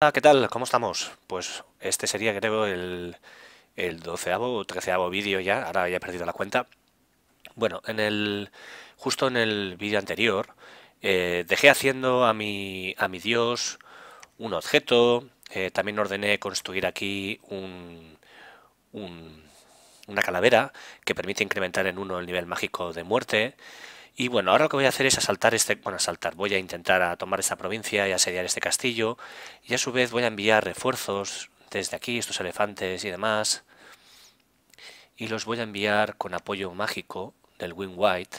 Hola, ¿qué tal? ¿Cómo estamos? Pues este sería creo el, el doceavo o treceavo vídeo ya, ahora ya he perdido la cuenta. Bueno, en el justo en el vídeo anterior eh, dejé haciendo a mi, a mi dios un objeto, eh, también ordené construir aquí un, una calavera que permite incrementar en uno el nivel mágico de muerte. Y bueno, ahora lo que voy a hacer es asaltar este, bueno, asaltar, voy a intentar a tomar esta provincia y asediar este castillo, y a su vez voy a enviar refuerzos desde aquí, estos elefantes y demás, y los voy a enviar con apoyo mágico del Wing White,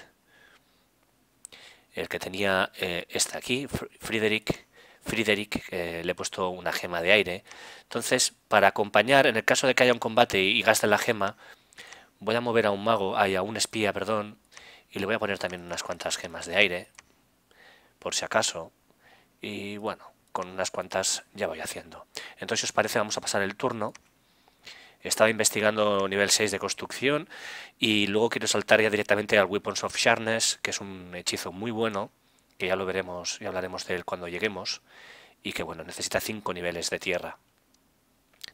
el que tenía eh, este aquí, Friedrich, Friedrich eh, le he puesto una gema de aire. Entonces, para acompañar, en el caso de que haya un combate y gasten la gema, voy a mover a un mago, hay a un espía, perdón, y le voy a poner también unas cuantas gemas de aire, por si acaso. Y bueno, con unas cuantas ya voy haciendo. Entonces, si os parece, vamos a pasar el turno. Estaba investigando nivel 6 de construcción y luego quiero saltar ya directamente al Weapons of Sharpness, que es un hechizo muy bueno, que ya lo veremos y hablaremos de él cuando lleguemos, y que bueno, necesita 5 niveles de tierra.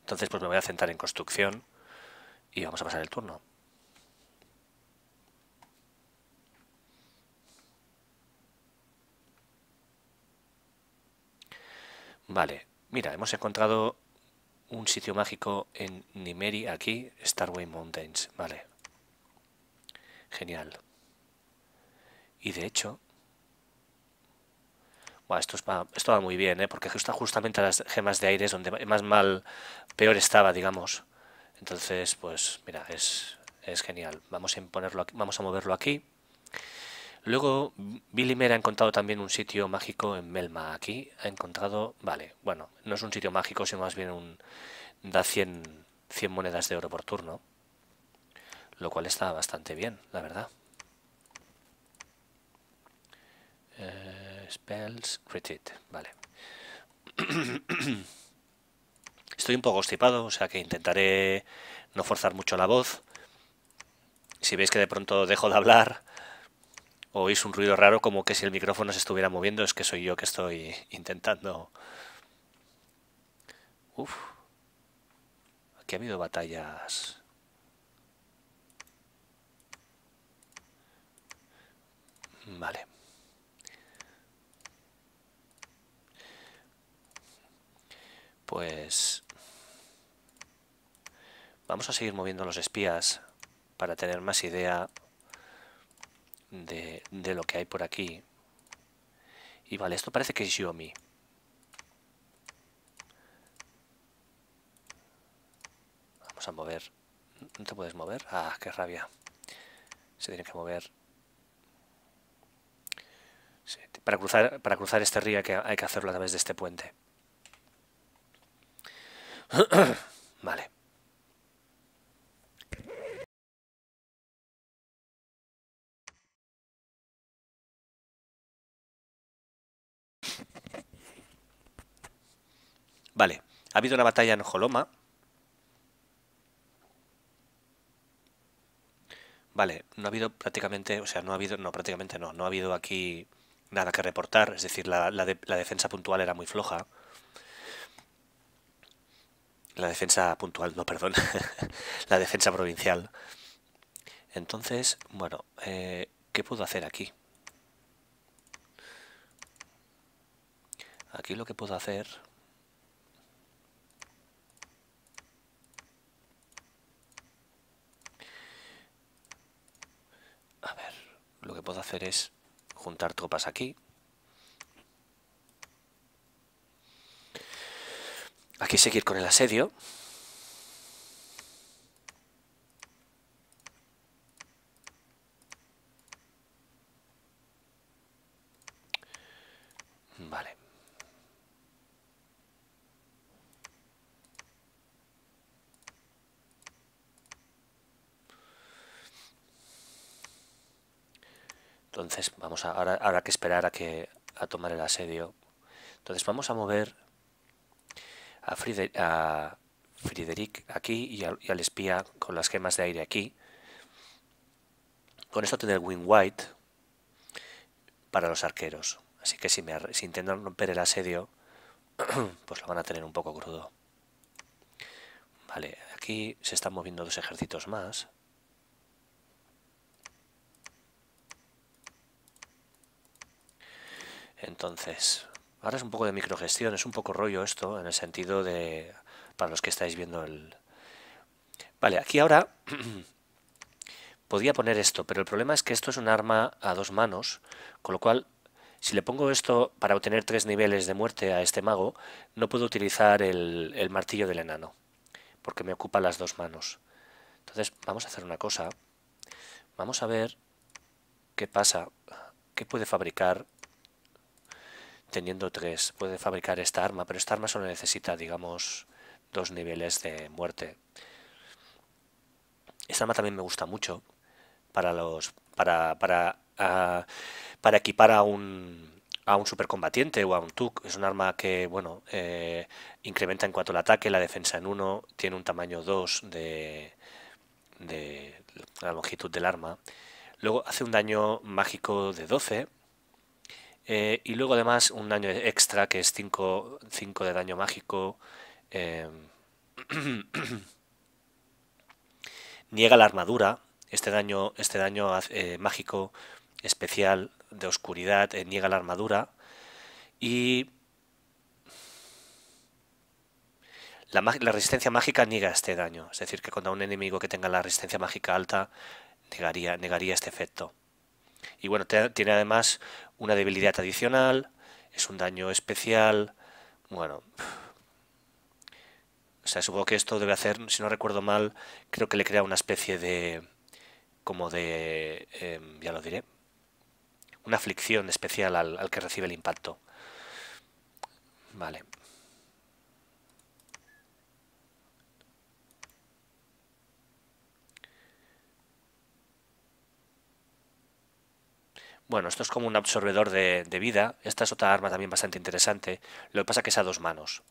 Entonces pues me voy a centrar en construcción y vamos a pasar el turno. Vale, mira, hemos encontrado un sitio mágico en Nimeri, aquí, Starway Mountains. Vale. Genial. Y de hecho... esto, es va, muy bien, ¿eh? porque está justamente las gemas de aire donde más mal, peor estaba, digamos. Entonces, pues mira, es, genial. Vamos a, aquí, vamos a moverlo aquí. Luego, Billy Mer ha encontrado también un sitio mágico en Melma. Aquí ha encontrado, vale, bueno, no es un sitio mágico, sino más bien un da 100, monedas de oro por turno. Lo cual está bastante bien, la verdad. Eh, spells, retreat, vale. Estoy un poco estipado, o sea que intentaré no forzar mucho la voz. Si veis que de pronto dejo de hablar oís un ruido raro como que si el micrófono se estuviera moviendo, es que soy yo que estoy intentando... Uf. Aquí ha habido batallas... Vale. Pues... Vamos a seguir moviendo los espías para tener más idea de, lo que hay por aquí. Y vale, esto parece que es Xiaomi. Vamos a mover. ¿No te puedes mover? Ah, qué rabia. Se tiene que mover. para, cruzar, para cruzar este río que, hay que hacerlo a través de este puente. vale. Vale, ha habido una batalla en Joloma. Vale, no ha habido prácticamente, o sea, no ha habido, no, prácticamente no, no ha habido aquí nada que reportar, es decir, la, defensa puntual era muy floja. La defensa puntual, no, perdón, la defensa provincial. Entonces, bueno, eh, ¿qué puedo hacer aquí? Aquí lo que puedo hacer lo que puedo hacer es juntar tropas aquí. Aquí seguir con el asedio. vamos ahora habrá que esperar a que a tomar el asedio. Entonces vamos a mover a, Friedrich aquí y al, espía con las gemas de aire aquí. Con esto tener wing white para los arqueros. Así que si, me, si intentan romper el asedio, pues lo van a tener un poco crudo. Vale, aquí se están moviendo dos ejércitos más. Entonces, ahora es un poco de microgestión, es un poco rollo esto, en el sentido de, para los que estáis viendo el... Vale, aquí ahora podía poner esto, pero el problema es que esto es un arma a dos manos, con lo cual, si le pongo esto para obtener tres niveles de muerte a este mago, no puedo utilizar el, martillo del enano, porque me ocupa las dos manos. Entonces, vamos a hacer una cosa. Vamos a ver qué pasa, qué puede fabricar teniendo tres puede fabricar esta arma, pero esta arma solo necesita, digamos, dos niveles de muerte. Esta arma también me gusta mucho para los para para ah, para equipar a un a un supercombatiente o a un Tuk Es un arma que, bueno, eh, incrementa en cuanto al ataque, la defensa en uno tiene un tamaño 2 de, de la longitud del arma. Luego hace un daño mágico de 12 eh, y luego además un daño extra que es 5 de daño mágico. Em, niega la armadura. Este daño, este daño eh, mágico especial de oscuridad eh, niega la armadura. Y la, resistencia mágica niega este daño. Es decir, que contra un enemigo que tenga la resistencia mágica alta, negaría, este efecto. Y bueno, tiene además una debilidad adicional, es un daño especial, bueno... O sea, supongo que esto debe hacer, si no recuerdo mal, creo que le crea una especie de... como de... Em, ya lo diré. Una aflicción especial al, al que recibe el impacto. Vale. Bueno, esto es como un absorvedor de, vida. Esta es otra arma también bastante interesante. Lo que pasa que es a dos manos.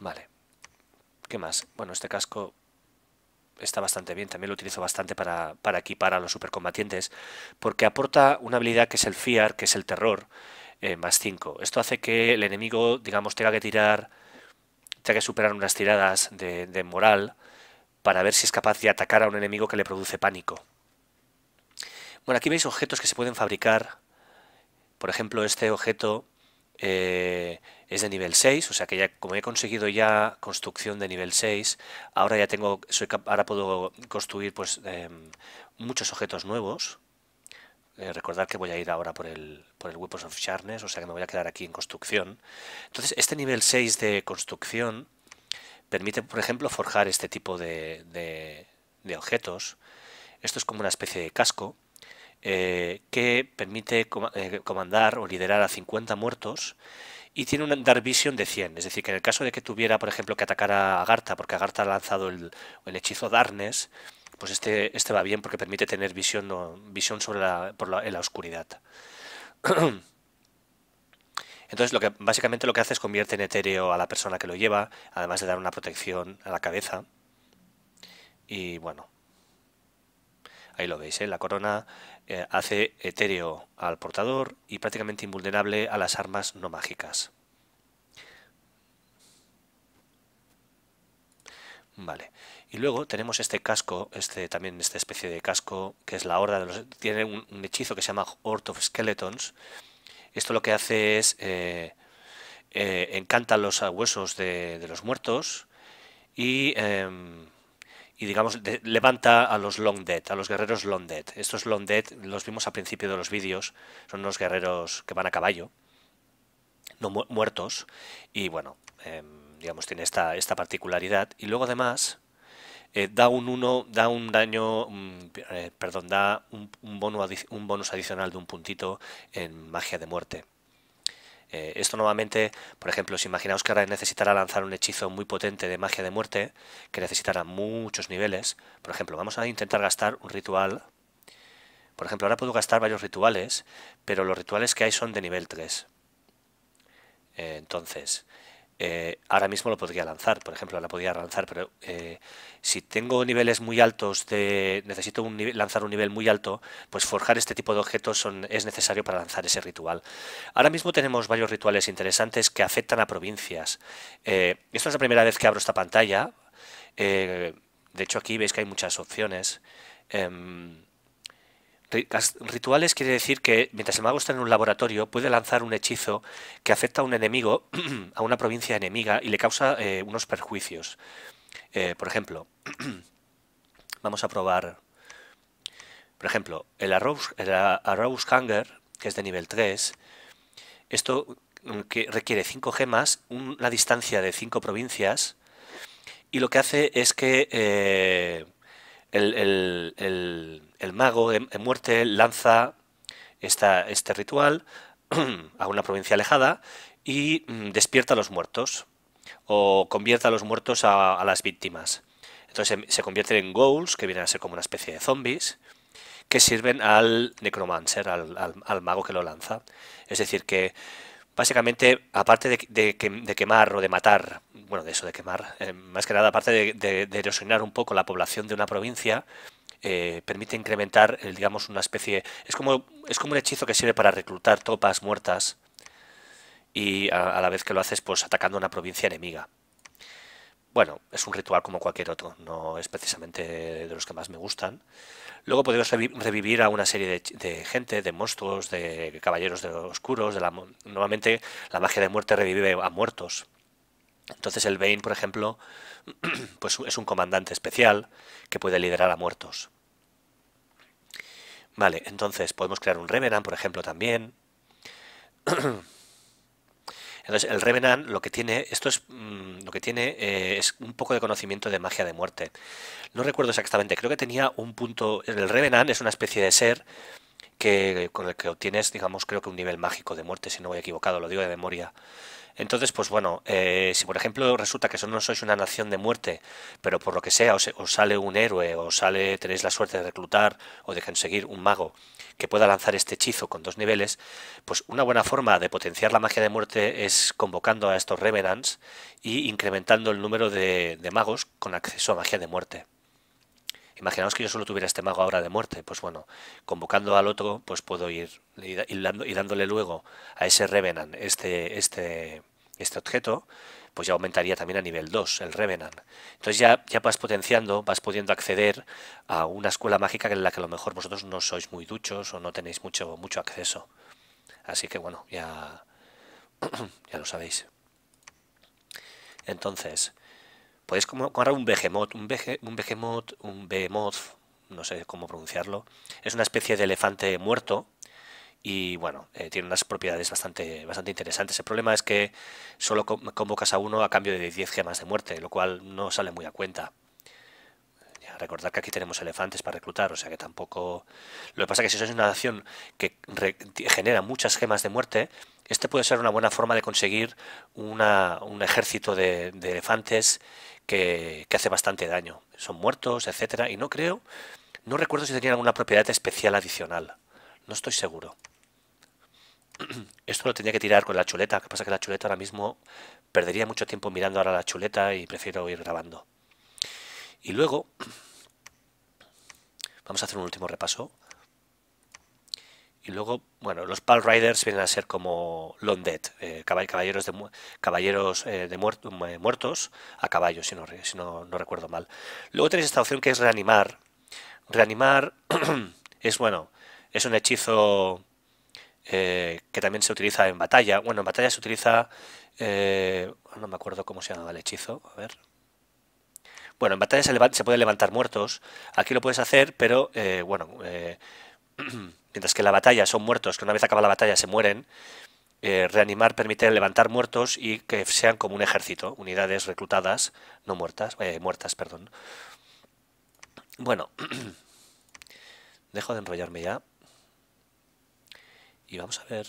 Vale. ¿Qué más? Bueno, este casco está bastante bien. También lo utilizo bastante para, equipar a los supercombatientes. Porque aporta una habilidad que es el FIAR, que es el terror, eh, más 5. Esto hace que el enemigo, digamos, tenga que tirar... Tenga que superar unas tiradas de moral para ver si es capaz de atacar a un enemigo que le produce pánico. Bueno, aquí veis objetos que se pueden fabricar. Por ejemplo, este objeto eh, es de nivel 6, o sea que ya como he conseguido ya construcción de nivel 6, ahora ya tengo, ahora puedo construir pues em, muchos objetos nuevos. Eh, recordad que voy a ir ahora por el, por el Weapons of Sharness, o sea que me voy a quedar aquí en construcción. Entonces, este nivel 6 de construcción Permite, por ejemplo, forjar este tipo de, objetos. Esto es como una especie de casco eh, que permite eh, comandar o liderar a 50 muertos y tiene un dar Vision de 100. Es decir, que en el caso de que tuviera, por ejemplo, que atacar a Agartha, porque Agartha ha lanzado el, el hechizo Darnes, pues este, este va bien porque permite tener visión, visión sobre la, por la, en la oscuridad. Entonces, básicamente lo que hace es convierte en etéreo a la persona que lo lleva, además de dar una protección a la cabeza. Y bueno, ahí lo veis, ¿eh? la corona eh, hace etéreo al portador y prácticamente invulnerable a las armas no mágicas. Vale. Y luego tenemos este casco, este también esta especie de casco, que es la horda de los... Tiene un, un hechizo que se llama Horde of Skeletons, esto lo que hace es eh, eh, encanta los huesos de, de los muertos y, em, digamos, levanta a los long dead, a los guerreros long dead. Estos long dead los vimos al principio de los vídeos, son unos guerreros que van a caballo, no muertos, y bueno, em, digamos, tiene esta, esta particularidad. Y luego además eh, da un 1, da un daño, eh, perdón, da un, bonus adicional de un puntito en magia de muerte. Eh, esto nuevamente, por ejemplo, si imaginaos que ahora necesitará lanzar un hechizo muy potente de magia de muerte, que necesitará muchos niveles, por ejemplo, vamos a intentar gastar un ritual. Por ejemplo, ahora puedo gastar varios rituales, pero los rituales que hay son de nivel 3. entonces, eh, ahora mismo lo podría lanzar, por ejemplo, la podría lanzar, pero eh, si tengo niveles muy altos de necesito lanzar un nivel muy alto, pues forjar este tipo de objetos son, es necesario para lanzar ese ritual. Ahora mismo tenemos varios rituales interesantes que afectan a provincias. Eh, esto esta es la primera vez que abro esta pantalla. de hecho, aquí veis que hay muchas opciones. Em, Rituales quiere decir que mientras el mago está en un laboratorio puede lanzar un hechizo que afecta a un enemigo, a una provincia enemiga y le causa eh, unos perjuicios. Eh, por ejemplo, vamos a probar... Por ejemplo, el Arouse, el que es de nivel 3, esto mm, que requiere 5 gemas, una distancia de 5 provincias, y lo que hace es que eh, el el mago en, muerte lanza esta, este ritual a una provincia alejada y mm, despierta a los muertos o convierte a los muertos a, las víctimas. Entonces se, convierten en ghouls, que vienen a ser como una especie de zombies, que sirven al necromancer, al, mago que lo lanza. Es decir, que básicamente, aparte de, quemar o de matar, bueno, de eso de quemar, eh, más que nada, aparte de, erosionar un poco la población de una provincia, eh, permite incrementar, eh, digamos, una especie... Es como, es como un hechizo que sirve para reclutar tropas muertas y a, la vez que lo haces, pues, atacando una provincia enemiga. Bueno, es un ritual como cualquier otro, no es precisamente de los que más me gustan. Luego podemos revivir a una serie de, gente, de monstruos, de caballeros de los oscuros. De la, normalmente la magia de muerte revive a muertos. Entonces el Bane, por ejemplo, pues es un comandante especial que puede liderar a muertos. Vale, entonces podemos crear un Revenant, por ejemplo, también. Entonces, el Revenant lo que tiene, esto es mm, lo que tiene eh, es un poco de conocimiento de magia de muerte. No recuerdo exactamente, creo que tenía un punto. El Revenant es una especie de ser que con el que obtienes, digamos, creo que un nivel mágico de muerte, si no voy equivocado, lo digo de memoria. Entonces, pues bueno, eh, si por ejemplo resulta que no sois una nación de muerte, pero por lo que sea os, sale un héroe, o sale, tenéis la suerte de reclutar o de conseguir un mago que pueda lanzar este hechizo con dos niveles, pues una buena forma de potenciar la magia de muerte es convocando a estos revenants y incrementando el número de magos con acceso a magia de muerte. Imaginaos que yo solo tuviera este mago ahora de muerte. Pues bueno, convocando al otro, pues puedo ir y dándole luego a ese Revenant este, este, este objeto, pues ya aumentaría también a nivel 2 el Revenant. Entonces ya, ya vas potenciando, vas pudiendo acceder a una escuela mágica en la que a lo mejor vosotros no sois muy duchos o no tenéis mucho, mucho acceso. Así que bueno, ya, ya lo sabéis. Entonces, podéis comprar un behemoth, un, un un behemoth, no sé cómo pronunciarlo. Es una especie de elefante muerto y bueno, eh, tiene unas propiedades bastante, bastante interesantes. El problema es que solo convocas a uno a cambio de 10 gemas de muerte, lo cual no sale muy a cuenta. recordad que aquí tenemos elefantes para reclutar, o sea que tampoco... Lo que pasa es que si es una nación que genera muchas gemas de muerte, este puede ser una buena forma de conseguir un ejército de, elefantes que, hace bastante daño. Son muertos, etcétera, y no creo, no recuerdo si tenían alguna propiedad especial adicional. No estoy seguro. Esto lo tenía que tirar con la chuleta, que pasa que la chuleta ahora mismo perdería mucho tiempo mirando ahora la chuleta y prefiero ir grabando. Y luego, vamos a hacer un último repaso. Y luego, bueno, los Pal Riders vienen a ser como dead Dead, eh, caballeros de, caballeros, eh, de eh, muertos a caballo, si, no, si no, recuerdo mal. Luego tenéis esta opción que es reanimar. Reanimar es, bueno, es un hechizo que también se utiliza en batalla. Bueno, en batalla se utiliza... no me acuerdo cómo se llamaba el hechizo. A ver, bueno, en batalla se, pueden se, puede levantar muertos. Aquí lo puedes hacer, pero bueno, mientras que en la batalla son muertos, que una vez acaba la batalla se mueren, eh, reanimar permite levantar muertos y que sean como un ejército, unidades reclutadas, no muertas, eh, muertas, perdón. Bueno, dejo de enrollarme ya. Y vamos a ver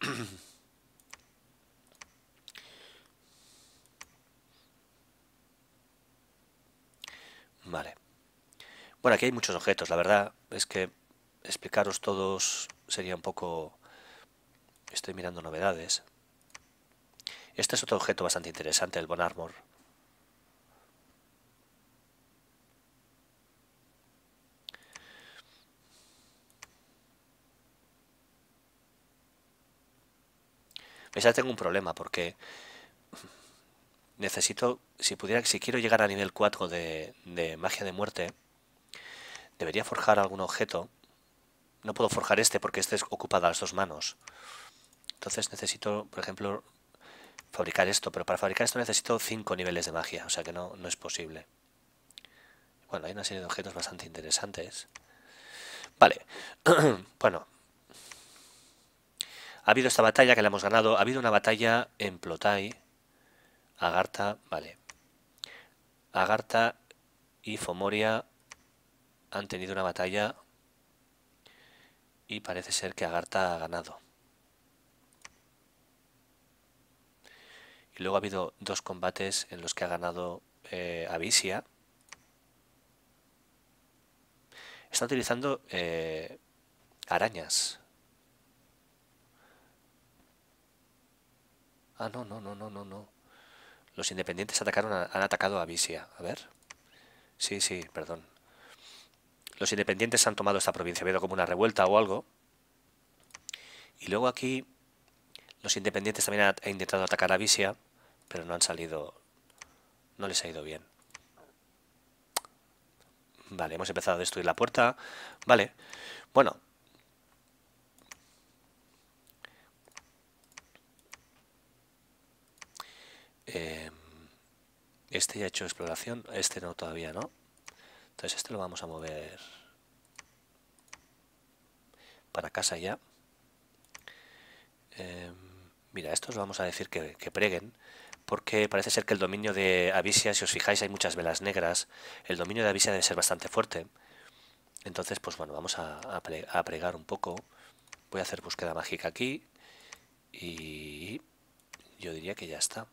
Vale. Bueno, aquí hay muchos objetos, la verdad es que explicaros todos sería un poco... Estoy mirando novedades. Este es otro objeto bastante interesante, el Bon Armor. ya tengo un problema porque necesito, si pudiera, si quiero llegar a nivel 4 de, magia de muerte, debería forjar algún objeto. No puedo forjar este porque este es a las dos manos. Entonces necesito, por ejemplo, fabricar esto, pero para fabricar esto necesito 5 niveles de magia, o sea que no, no es posible. Bueno, hay una serie de objetos bastante interesantes. Vale, bueno. Ha habido esta batalla que la hemos ganado, ha habido una batalla en Plotai Agartha, vale. Agartha y Fomoria han tenido una batalla y parece ser que Agartha ha ganado. Y luego ha habido dos combates en los que ha ganado eh, Avisia. Está utilizando eh, arañas. Ah, no, no, no, no, no, no. Los independientes atacaron han atacado a Visia. A ver. Sí, sí, perdón. Los independientes han tomado esta provincia. Ha habido como una revuelta o algo. Y luego aquí los independientes también han, han intentado atacar a Visia, pero no han salido... No les ha ido bien. Vale, hemos empezado a destruir la puerta. Vale. Bueno, Este ya ha hecho exploración, este no todavía, ¿no? Entonces este lo vamos a mover para casa ya. Em, mira, estos vamos a decir que, preguen, porque parece ser que el dominio de Avisia, si os fijáis hay muchas velas negras, el dominio de Avisia debe ser bastante fuerte. Entonces, pues bueno, vamos a, a pregar un poco. Voy a hacer búsqueda mágica aquí y yo diría que ya está.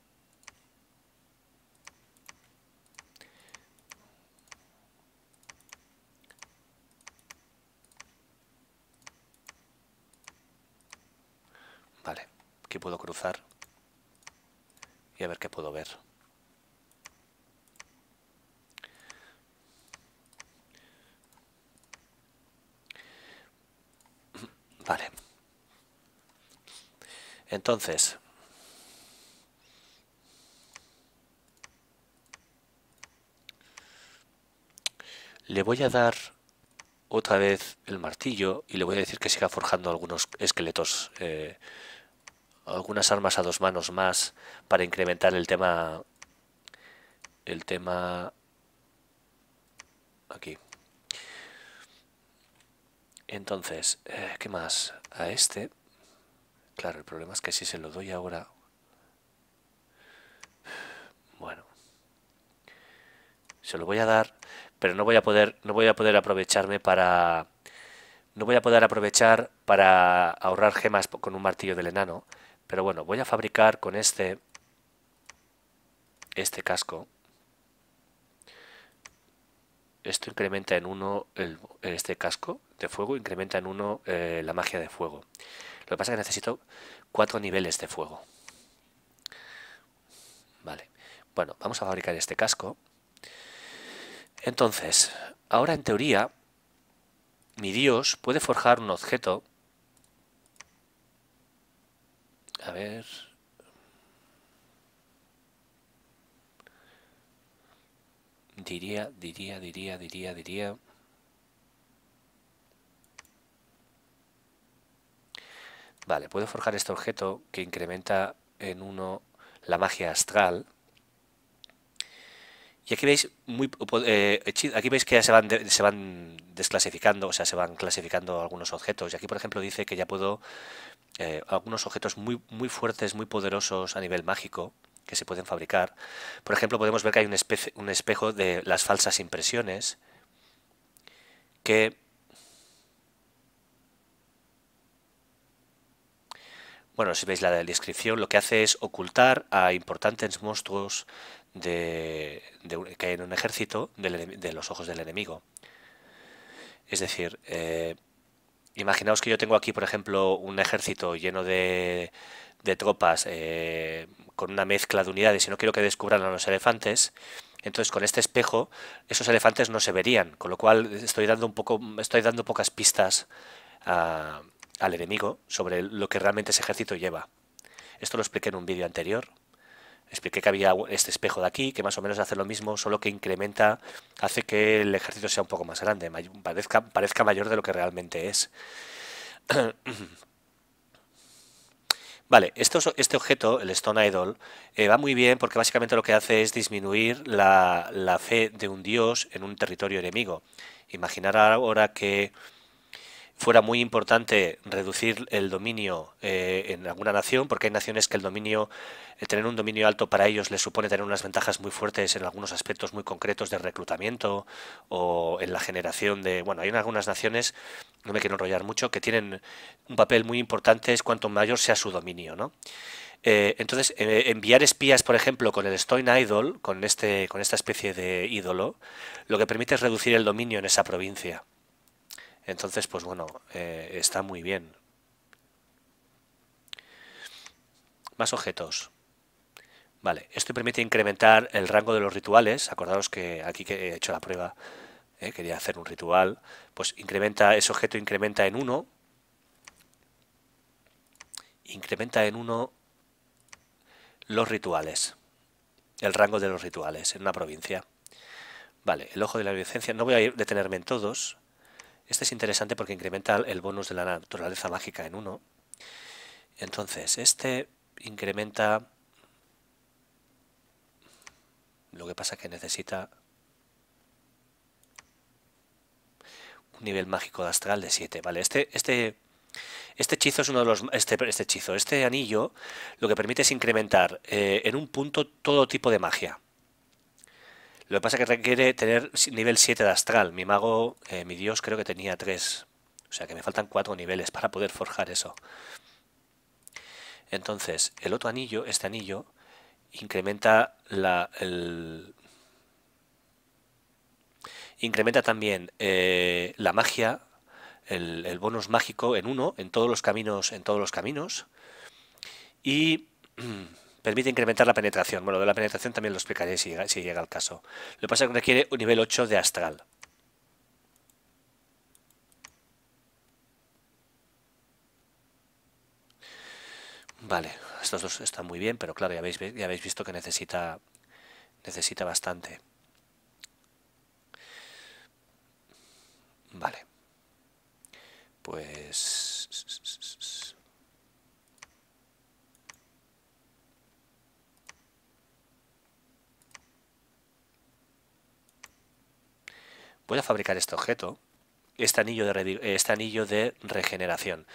que puedo cruzar y a ver qué puedo ver. Vale. Entonces, le voy a dar otra vez el martillo y le voy a decir que siga forjando algunos esqueletos eh, algunas armas a dos manos más para incrementar el tema el tema aquí entonces eh, qué más a este claro el problema es que si se lo doy ahora bueno se lo voy a dar pero no voy a poder no voy a poder aprovecharme para no voy a poder aprovechar para ahorrar gemas con un martillo del enano pero bueno, voy a fabricar con este, este casco. Esto incrementa en uno, este casco de fuego, incrementa en uno eh, la magia de fuego. Lo que pasa es que necesito cuatro niveles de fuego. Vale. Bueno, vamos a fabricar este casco. Entonces, ahora en teoría, mi dios puede forjar un objeto A ver. Diría, diría, diría, diría, diría. Vale, puedo forjar este objeto que incrementa en uno la magia astral. Y aquí veis, muy, eh, aquí veis que ya se van, se van desclasificando, o sea, se van clasificando algunos objetos. Y aquí, por ejemplo, dice que ya puedo eh, algunos objetos muy, muy fuertes, muy poderosos a nivel mágico que se pueden fabricar. Por ejemplo, podemos ver que hay un, un espejo de las falsas impresiones que bueno, si veis la descripción, lo que hace es ocultar a importantes monstruos de, que hay en un ejército de, los ojos del enemigo. Es decir, eh, imaginaos que yo tengo aquí, por ejemplo, un ejército lleno de, tropas eh, con una mezcla de unidades y no quiero que descubran a los elefantes, entonces con este espejo esos elefantes no se verían, con lo cual estoy dando un poco, estoy dando pocas pistas ah, al enemigo sobre lo que realmente ese ejército lleva. Esto lo expliqué en un vídeo anterior. Expliqué que había este espejo de aquí, que más o menos hace lo mismo, solo que incrementa, hace que el ejército sea un poco más grande, parezca, parezca mayor de lo que realmente es. Vale, esto, este objeto, el Stone Idol, eh, va muy bien porque básicamente lo que hace es disminuir la, la fe de un dios en un territorio enemigo. Imaginar ahora que fuera muy importante reducir el dominio eh, en alguna nación, porque hay naciones que el dominio, eh, tener un dominio alto para ellos les supone tener unas ventajas muy fuertes en algunos aspectos muy concretos de reclutamiento o en la generación de... Bueno, hay algunas naciones, no me quiero enrollar mucho, que tienen un papel muy importante es cuanto mayor sea su dominio, ¿no? Eh, entonces, enviar espías, por ejemplo, con el Stoin Idol, con, este, con esta especie de ídolo, lo que permite es reducir el dominio en esa provincia. Entonces, pues bueno, eh, está muy bien. Más objetos. Vale, esto permite incrementar el rango de los rituales. Acordaros que aquí que he hecho la prueba, eh, quería hacer un ritual. Pues incrementa, ese objeto incrementa en uno. Incrementa en uno los rituales. El rango de los rituales en una provincia. Vale, el ojo de la licencia. No voy a detenerme en todos. Este es interesante porque incrementa el bonus de la naturaleza mágica en 1. Entonces, este incrementa... Lo que pasa es que necesita un nivel mágico de astral de 7. Vale, este, este, este hechizo es uno de los... Este, este hechizo, este anillo, lo que permite es incrementar eh, en un punto todo tipo de magia. Lo que pasa es que requiere tener nivel 7 de astral. Mi mago, eh, mi dios, creo que tenía 3. O sea que me faltan 4 niveles para poder forjar eso. Entonces, el otro anillo, este anillo, incrementa la... El... Incrementa también eh, la magia, el, el, bonus mágico en uno, en todos los caminos, en todos los caminos. Y... Permite incrementar la penetración. Bueno, de la penetración también lo explicaré si llega, al el caso. Lo que pasa es que requiere un nivel 8 de astral. Vale, estos dos están muy bien, pero claro, ya habéis, ya habéis visto que necesita, necesita bastante. Vale. Pues... voy a fabricar este objeto, este anillo de, este anillo de regeneración.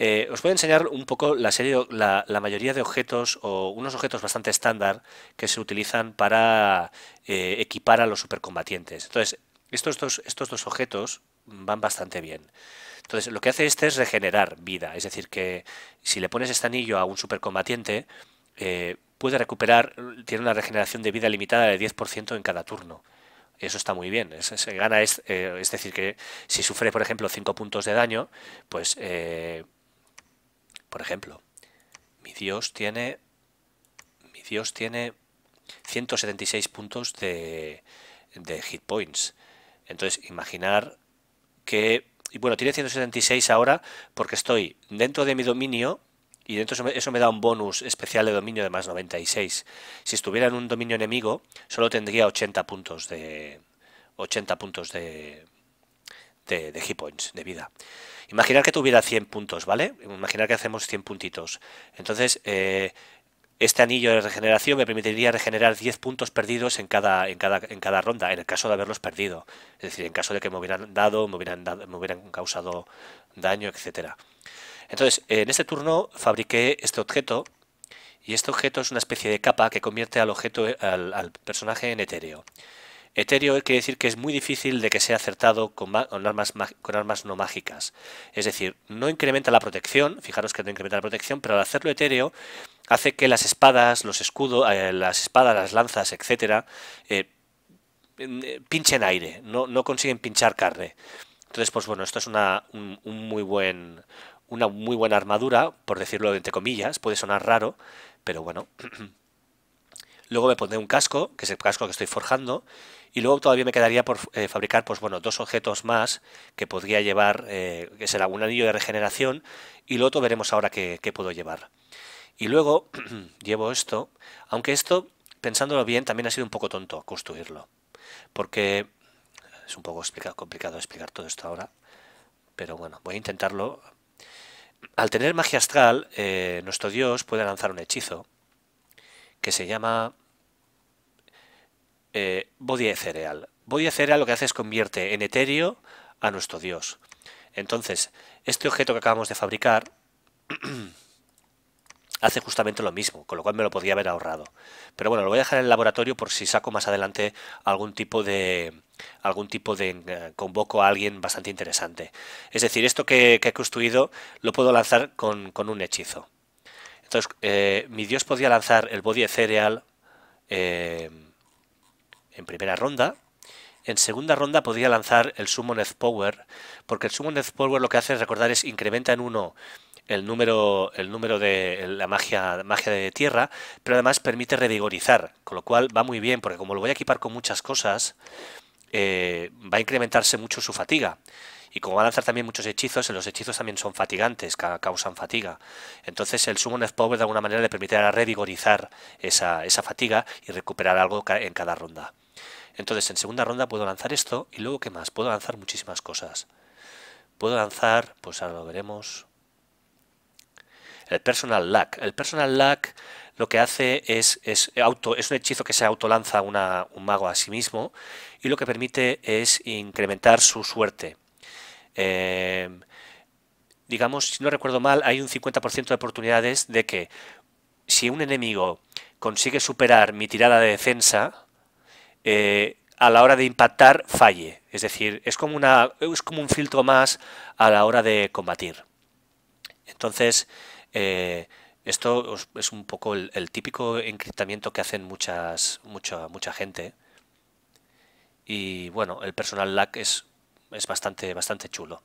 Eh, os voy a enseñar un poco la, serie, la, mayoría de objetos o unos objetos bastante estándar que se utilizan para eh, equipar a los supercombatientes. Entonces, estos dos, estos dos objetos van bastante bien. Entonces, lo que hace este es regenerar vida. Es decir, que si le pones este anillo a un supercombatiente, eh, puede recuperar, tiene una regeneración de vida limitada de 10% en cada turno. Eso está muy bien. Es, se gana, es, eh, es, decir, que si sufre, por ejemplo, 5 puntos de daño, pues, eh, por ejemplo, mi dios tiene, mi dios tiene 176 puntos de, de hit points. Entonces, imaginar que... Y bueno, tiene 176 ahora porque estoy dentro de mi dominio y dentro eso me, da un bonus especial de dominio de más 96. Si estuviera en un dominio enemigo, solo tendría 80 puntos de 80 puntos de, de, hit points, de vida. Imaginar que tuviera 100 puntos, ¿vale? Imaginar que hacemos 100 puntitos. Entonces, eh, este anillo de regeneración me permitiría regenerar 10 puntos perdidos en cada, ronda, en el caso de haberlos perdido. Es decir, en caso de que me hubieran dado, me hubieran, dado, me hubieran causado daño, etcétera. Entonces, en este turno fabriqué este objeto, y este objeto es una especie de capa que convierte al, objeto, al, personaje en etéreo. Etéreo quiere decir que es muy difícil de que sea acertado con, armas, con, armas, no mágicas. Es decir, no incrementa la protección, fijaros que no incrementa la protección, pero al hacerlo etéreo hace que las espadas, los escudos, eh, las espadas, las lanzas, etcétera, eh, eh, pinchen aire, no, no, consiguen pinchar carne. Entonces, pues bueno, esto es una, un muy buen, una muy buena armadura, por decirlo entre comillas, puede sonar raro, pero bueno. luego me pondré un casco, que es el casco que estoy forjando, y luego todavía me quedaría por eh, fabricar, pues bueno, dos objetos más que podría llevar, eh, que será un anillo de regeneración, y lo otro veremos ahora qué, qué puedo llevar. Y luego llevo esto, aunque esto, pensándolo bien, también ha sido un poco tonto construirlo, porque es un poco complicado explicar todo esto ahora, pero bueno, voy a intentarlo al tener magia astral, eh, nuestro dios puede lanzar un hechizo que se llama eh, Body Ethereal. Body Ethereal lo que hace es convierte en etéreo a nuestro dios. Entonces, este objeto que acabamos de fabricar hace justamente lo mismo, con lo cual me lo podría haber ahorrado. Pero bueno, lo voy a dejar en el laboratorio por si saco más adelante algún tipo de, algún tipo de eh, convoco a alguien bastante interesante. Es decir, esto que, he construido lo puedo lanzar con, un hechizo. Entonces, eh, mi dios podía lanzar el Body Ethereal eh, en primera ronda. En segunda ronda podía lanzar el Summoned Power, porque el Summoned Power lo que hace, recordar, es incrementa en uno el número, el número de la magia, magia de tierra, pero además permite revigorizar, con lo cual va muy bien, porque como lo voy a equipar con muchas cosas, eh, va a incrementarse mucho su fatiga. Y como va a lanzar también muchos hechizos, los hechizos también son fatigantes, causan fatiga. Entonces el of Power de alguna manera le permitirá revigorizar esa, esa fatiga y recuperar algo en cada ronda. Entonces en segunda ronda puedo lanzar esto y luego ¿qué más? Puedo lanzar muchísimas cosas. Puedo lanzar, pues ahora lo veremos, el Personal Luck El Personal Luck lo que hace es, auto, es un hechizo que se autolanza un mago a sí mismo y lo que permite es incrementar su suerte. Em, digamos, si no recuerdo mal, hay un 50% de oportunidades de que si un enemigo consigue superar mi tirada de defensa, eh, a la hora de impactar falle. Es decir, es como, una, es como un filtro más a la hora de combatir. Entonces, eh, esto es un poco el, típico encriptamiento que hacen muchas, mucha, mucha gente. Y bueno, el personal lag es, es bastante, bastante chulo.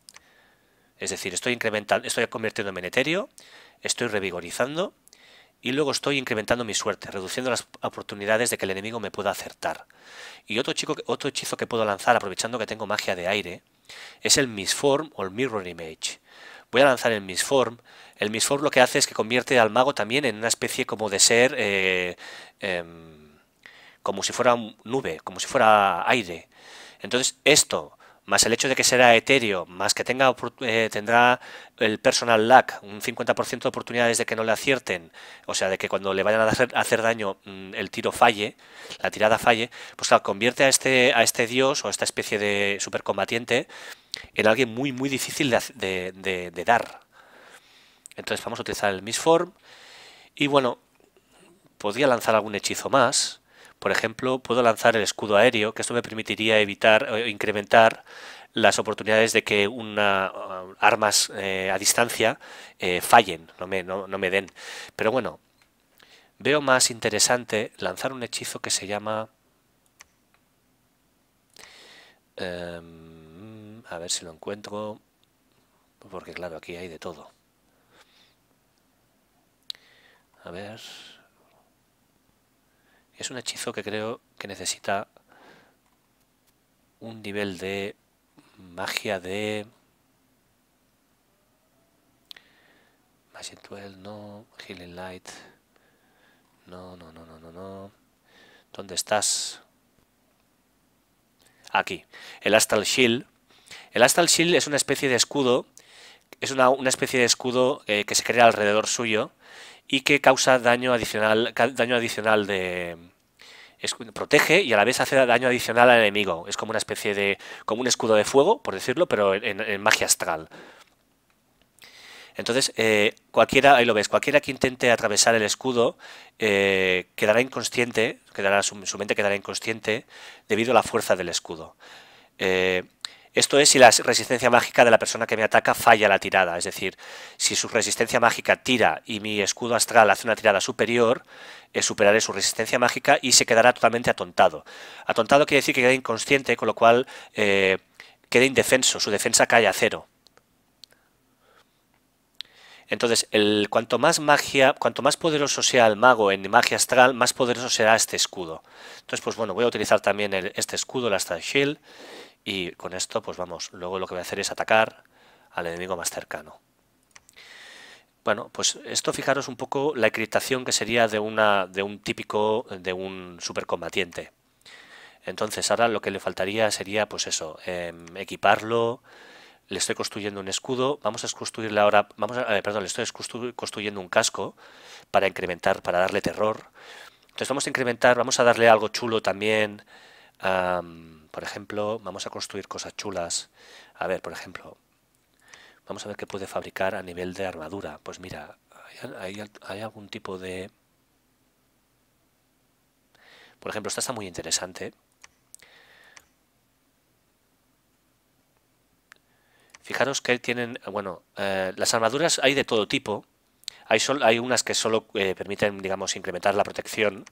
Es decir, estoy incrementando, estoy convirtiéndome en etéreo, estoy revigorizando y luego estoy incrementando mi suerte, reduciendo las oportunidades de que el enemigo me pueda acertar. Y otro, chico, otro hechizo que puedo lanzar aprovechando que tengo magia de aire es el Misform o el Mirror Image. Voy a lanzar el Misform. El Misform lo que hace es que convierte al mago también en una especie como de ser... Eh, em, como si fuera nube, como si fuera aire. Entonces esto, más el hecho de que será etéreo, más que tenga, eh, tendrá el personal lack, un 50% de oportunidades de que no le acierten, o sea, de que cuando le vayan a hacer, daño mm, el tiro falle, la tirada falle, pues claro, convierte a este, a este dios o a esta especie de supercombatiente en alguien muy, muy difícil de, dar. Entonces vamos a utilizar el Misform. Y bueno, podría lanzar algún hechizo más. Por ejemplo, puedo lanzar el escudo aéreo, que esto me permitiría evitar o eh, incrementar las oportunidades de que una, eh, armas eh, a distancia fallen, no me, no, me den. Pero bueno, veo más interesante lanzar un hechizo que se llama... Em, a ver si lo encuentro. Porque claro, aquí hay de todo. A ver. Es un hechizo que creo que necesita un nivel de magia de... Magic no. Healing Light. No, no, no, no, no, no. ¿Dónde estás? Aquí. El Astral Shield el Astral Shield es una especie de escudo, es una, especie de escudo eh, que se crea alrededor suyo y que causa daño adicional, daño adicional de, protege y a la vez hace daño adicional al enemigo. Es como una especie de. como un escudo de fuego, por decirlo, pero en, magia astral. Entonces, eh, cualquiera, ahí lo ves, cualquiera que intente atravesar el escudo eh, quedará inconsciente, quedará, su, mente quedará inconsciente debido a la fuerza del escudo. Esto es si la resistencia mágica de la persona que me ataca falla la tirada, es decir, si su resistencia mágica tira y mi escudo astral hace una tirada superior, superaré su resistencia mágica y se quedará totalmente atontado. Atontado quiere decir que queda inconsciente, con lo cual eh, queda indefenso, su defensa cae a cero. Entonces, cuanto más magia, cuanto más poderoso sea el mago en magia astral, más poderoso será este escudo. Entonces, pues bueno, voy a utilizar también este escudo, el Astral Shield, y con esto, pues vamos, luego lo que voy a hacer es atacar al enemigo más cercano. Bueno, pues esto fijaros un poco la encriptación que sería de, una, de un típico, de un supercombatiente. Entonces ahora lo que le faltaría sería pues eso, em, equiparlo, le estoy construyendo un escudo, vamos a construirle ahora, vamos a, eh, perdón, le estoy construyendo un casco para incrementar, para darle terror. Entonces vamos a incrementar, vamos a darle algo chulo también. a... Por ejemplo, vamos a construir cosas chulas. A ver, por ejemplo, vamos a ver qué puede fabricar a nivel de armadura. Pues mira, hay, algún tipo de... Por ejemplo, esta está muy interesante. Fijaros que tienen, bueno, eh, las armaduras hay de todo tipo. Hay, sol, hay unas que solo eh, permiten, digamos, incrementar la protección.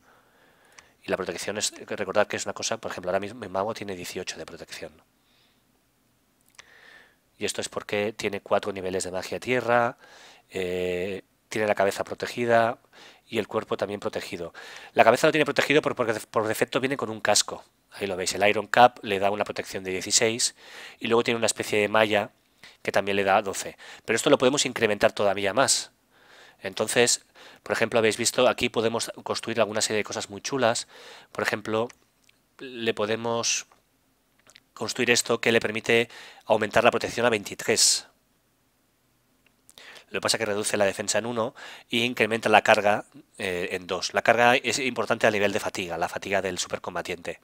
Y la protección es, recordad que es una cosa, por ejemplo, ahora mismo mi mago tiene 18 de protección. Y esto es porque tiene cuatro niveles de magia tierra, eh, tiene la cabeza protegida y el cuerpo también protegido. La cabeza lo tiene protegido porque por defecto viene con un casco. Ahí lo veis, el Iron Cap le da una protección de 16 y luego tiene una especie de malla que también le da 12. Pero esto lo podemos incrementar todavía más. Entonces, por ejemplo, habéis visto, aquí podemos construir alguna serie de cosas muy chulas. Por ejemplo, le podemos construir esto que le permite aumentar la protección a 23. Lo que pasa es que reduce la defensa en 1 y incrementa la carga eh, en 2. La carga es importante a nivel de fatiga, la fatiga del supercombatiente.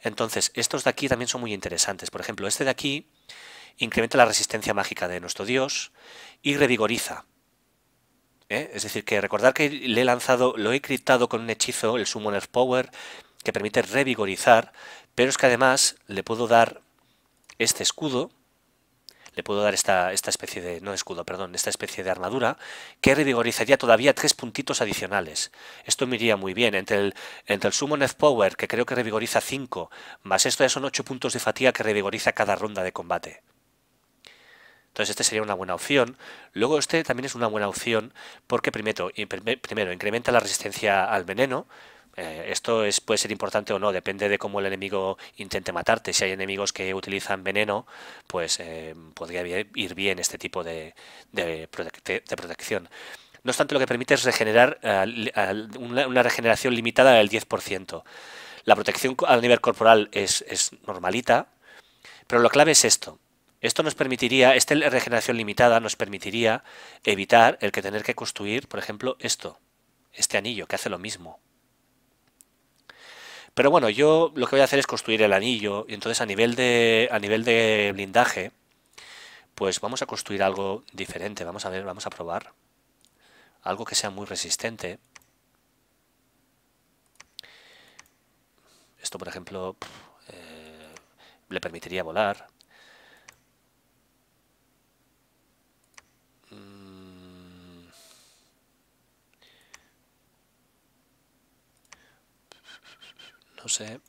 Entonces, estos de aquí también son muy interesantes. Por ejemplo, este de aquí incrementa la resistencia mágica de nuestro dios y revigoriza. ¿eh? Es decir, que recordar que le he lanzado, lo he criptado con un hechizo, el Summoner's Power, que permite revigorizar, pero es que además le puedo dar este escudo, le puedo dar esta, esta especie de, no escudo, perdón, esta especie de armadura, que revigorizaría todavía tres puntitos adicionales. Esto me iría muy bien, entre el, entre el Power, que creo que revigoriza cinco, más esto ya son ocho puntos de fatiga que revigoriza cada ronda de combate. Entonces este sería una buena opción. Luego este también es una buena opción porque primero, primero incrementa la resistencia al veneno. Eh, esto es, puede ser importante o no, depende de cómo el enemigo intente matarte. Si hay enemigos que utilizan veneno, pues eh, podría ir bien este tipo de, protección. No obstante, lo que permite es regenerar una, regeneración limitada del 10%. La protección a nivel corporal es normalita, pero lo clave es esto. Esto nos permitiría, esta regeneración limitada nos permitiría evitar el que tener que construir, por ejemplo, esto, este anillo, que hace lo mismo. Pero bueno, yo lo que voy a hacer es construir el anillo, y entonces a nivel de, a nivel de blindaje, pues vamos a construir algo diferente, vamos a ver, vamos a probar. Algo que sea muy resistente. Esto, por ejemplo, eh, le permitiría volar. No sé.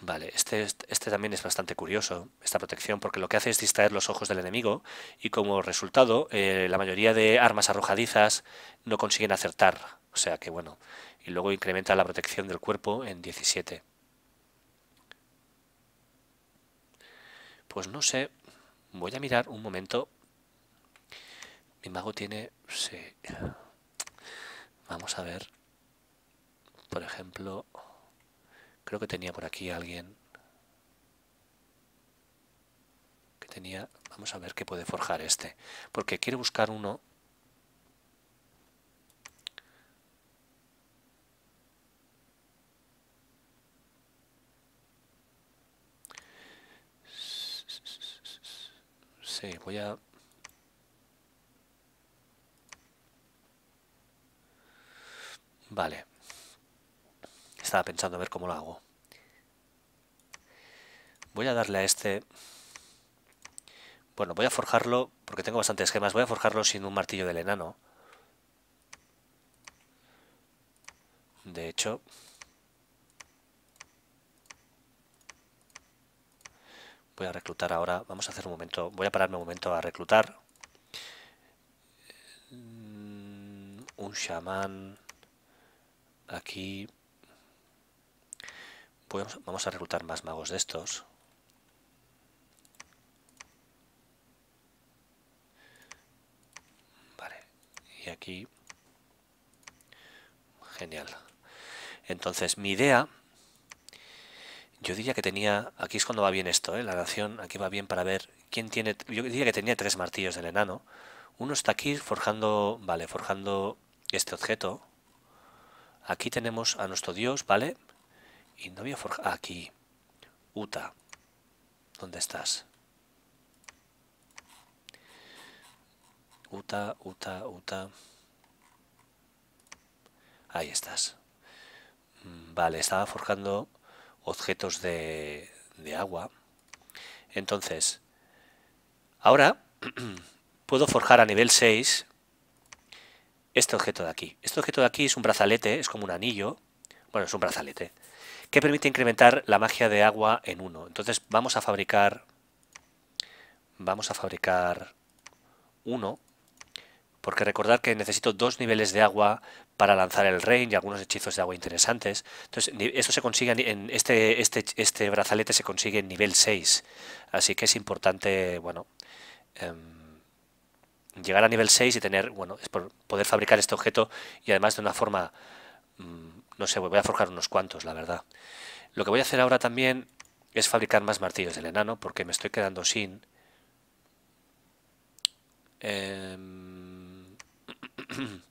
Vale, este, este, este también es bastante curioso, esta protección, porque lo que hace es distraer los ojos del enemigo y como resultado eh, la mayoría de armas arrojadizas no consiguen acertar. O sea que bueno, y luego incrementa la protección del cuerpo en 17. Pues no sé, Voy a mirar un momento. Mi mago tiene... Sí. Vamos a ver. Por ejemplo... Creo que tenía por aquí alguien. Que tenía... Vamos a ver qué puede forjar este. Porque quiere buscar uno Sí, voy a... Vale. Estaba pensando a ver cómo lo hago. Voy a darle a este... Bueno, voy a forjarlo, porque tengo bastantes gemas, voy a forjarlo sin un martillo del enano. De hecho, voy a reclutar ahora, vamos a hacer un momento, voy a pararme un momento a reclutar mm, un chamán aquí vamos a reclutar más magos de estos vale y aquí genial entonces mi idea yo diría que tenía, aquí es cuando va bien esto, ¿eh? la nación, aquí va bien para ver quién tiene, yo diría que tenía tres martillos del enano. Uno está aquí forjando, vale, forjando este objeto. Aquí tenemos a nuestro dios, ¿vale? Y no había forjado, aquí, Uta, ¿dónde estás? Uta, Uta, Uta. Ahí estás. Mm, vale, estaba forjando objetos de, agua. Entonces, ahora puedo forjar a nivel 6 este objeto de aquí. Este objeto de aquí es un brazalete, es como un anillo. Bueno, es un brazalete. Que permite incrementar la magia de agua en 1. Entonces vamos a fabricar... Vamos a fabricar uno porque recordad que necesito dos niveles de agua para lanzar el rain y algunos hechizos de agua interesantes. Entonces, esto se consigue en este, este, este brazalete se consigue en nivel 6, así que es importante, bueno, em, llegar a nivel 6 y tener, bueno, poder fabricar este objeto y además de una forma, mm, no sé, voy a forjar unos cuantos, la verdad. Lo que voy a hacer ahora también es fabricar más martillos del enano porque me estoy quedando sin... Em,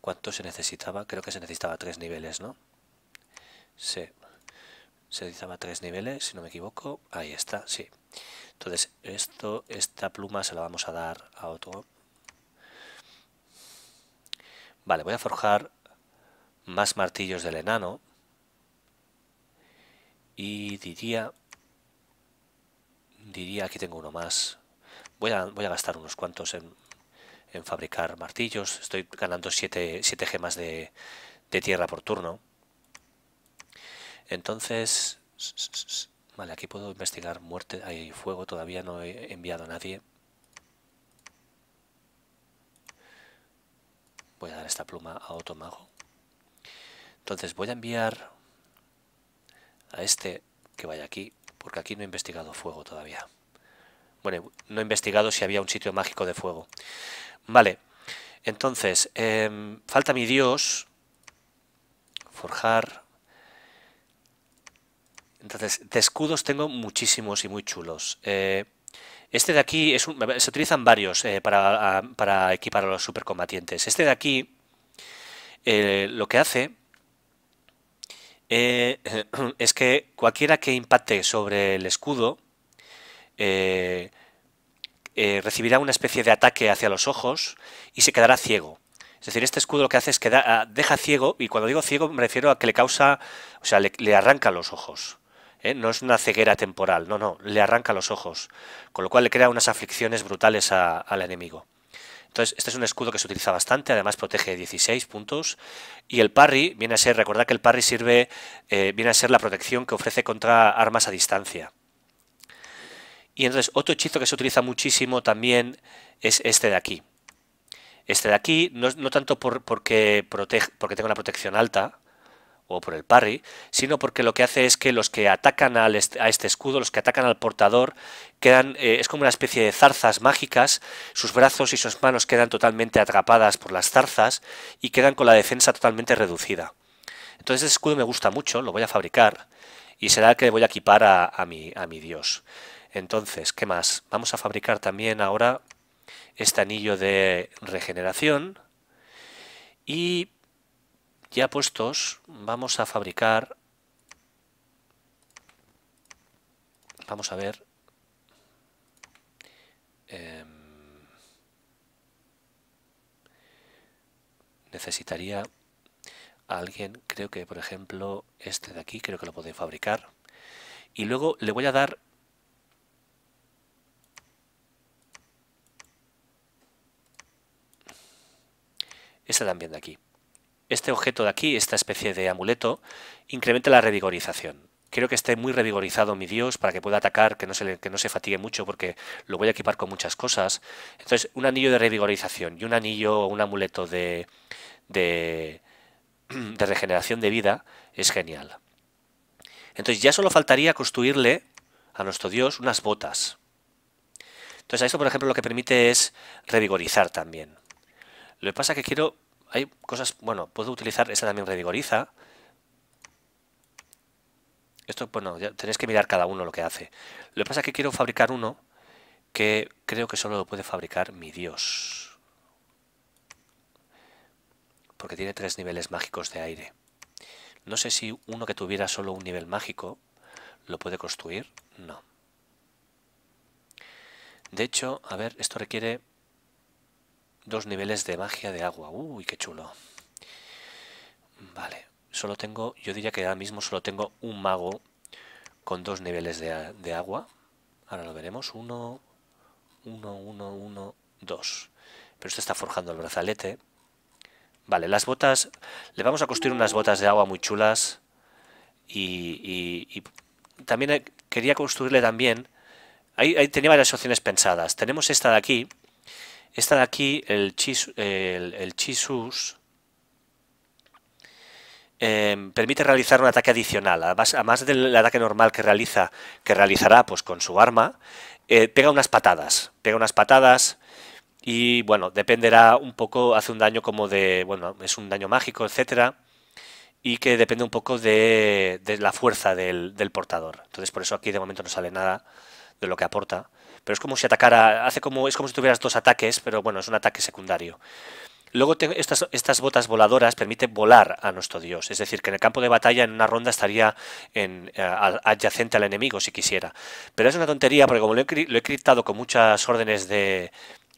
¿Cuánto se necesitaba? Creo que se necesitaba tres niveles, ¿no? Sí. Se necesitaba tres niveles, si no me equivoco. Ahí está, sí. Entonces, esto, esta pluma se la vamos a dar a otro. Vale, voy a forjar más martillos del enano. Y diría... Diría, aquí tengo uno más. Voy a, voy a gastar unos cuantos en en fabricar martillos. Estoy ganando 7 gemas de, tierra por turno. Entonces... Vale, aquí puedo investigar muerte. Hay fuego, todavía no he enviado a nadie. Voy a dar esta pluma a otro mago. Entonces voy a enviar a este que vaya aquí, porque aquí no he investigado fuego todavía. Bueno, no he investigado si había un sitio mágico de fuego. Vale, entonces, em, falta mi dios, forjar. Entonces, de escudos tengo muchísimos y muy chulos. Eh, este de aquí, es se utilizan varios eh, para, equipar a los supercombatientes. Este de aquí, eh, lo que hace es que cualquiera que impacte sobre el escudo, eh, recibirá una especie de ataque hacia los ojos y se quedará ciego. Es decir, este escudo lo que hace es que ah, deja ciego, y cuando digo ciego me refiero a que le causa, o sea, le, arranca los ojos. ¿eh? No es una ceguera temporal, no, no, le arranca los ojos, con lo cual le crea unas aflicciones brutales al enemigo. Entonces, este es un escudo que se utiliza bastante, además protege 16 puntos. Y el parry viene a ser, recordad que el parry sirve, eh, viene a ser la protección que ofrece contra armas a distancia. Y entonces otro hechizo que se utiliza muchísimo también es este de aquí. Este de aquí, no, tanto por, porque, protege, porque tenga una protección alta o por el parry, sino porque lo que hace es que los que atacan a este escudo, los que atacan al portador, quedan, eh, es como una especie de zarzas mágicas, sus brazos y sus manos quedan totalmente atrapadas por las zarzas y quedan con la defensa totalmente reducida. Entonces este escudo me gusta mucho, lo voy a fabricar y será el que voy a equipar a, a, a mi dios. Entonces, ¿qué más? Vamos a fabricar también ahora este anillo de regeneración y ya puestos vamos a fabricar vamos a ver em, necesitaría a alguien creo que por ejemplo este de aquí creo que lo puede fabricar y luego le voy a dar este también de aquí. Este objeto de aquí, esta especie de amuleto, incrementa la revigorización. Quiero que esté muy revigorizado mi dios para que pueda atacar, que no, se no se fatigue mucho porque lo voy a equipar con muchas cosas. Entonces, un anillo de revigorización y un anillo o un amuleto de, de, de regeneración de vida es genial. Entonces ya solo faltaría construirle a nuestro dios unas botas. Entonces a esto, por ejemplo, lo que permite es revigorizar también. Lo que pasa es que quiero hay cosas, bueno, puedo utilizar, Esa también revigoriza. Esto, bueno, ya tenéis que mirar cada uno lo que hace. Lo que pasa es que quiero fabricar uno que creo que solo lo puede fabricar mi dios. Porque tiene tres niveles mágicos de aire. No sé si uno que tuviera solo un nivel mágico lo puede construir. No. De hecho, a ver, esto requiere Dos niveles de magia de agua. Uy, qué chulo. Vale. Solo tengo, yo diría que ahora mismo solo tengo un mago con dos niveles de, agua. Ahora lo veremos. Uno, uno, uno, uno, dos. Pero esto está forjando el brazalete. Vale, las botas... Le vamos a construir unas botas de agua muy chulas. Y, también eh, quería construirle también... ahí tenía varias opciones pensadas. Tenemos esta de aquí, esta de aquí, el, chisus, em, permite realizar un ataque adicional. Además, más del ataque normal que realiza, que realizará pues, con su arma, eh, pega unas patadas. Pega unas patadas y, bueno, dependerá un poco, hace un daño como de, bueno, es un daño mágico, etcétera y que depende un poco de, la fuerza del, del, portador. Entonces, por eso aquí de momento no sale nada de lo que aporta pero es como si atacara, hace como, es como si tuvieras dos ataques, pero bueno, es un ataque secundario. Luego estas, estas, botas voladoras permiten volar a nuestro dios, es decir, que en el campo de batalla en una ronda estaría en, eh, adyacente al enemigo si quisiera. Pero es una tontería porque como lo he, criptado con muchas órdenes de...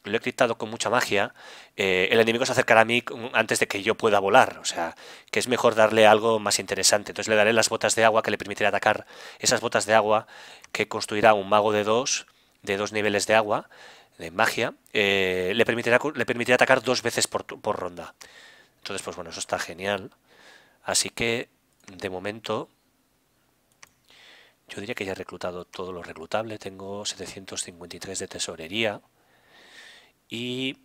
Lo he criptado con mucha magia, eh, el enemigo se acercará a mí antes de que yo pueda volar, o sea, que es mejor darle algo más interesante. Entonces le daré las botas de agua que le permitirá atacar esas botas de agua que construirá un mago de dos de dos niveles de agua, de magia, eh, le, permitirá, le permitirá atacar dos veces por, por ronda. Entonces, pues bueno, eso está genial. Así que, de momento, yo diría que ya he reclutado todo lo reclutable. Tengo 753 de tesorería. Y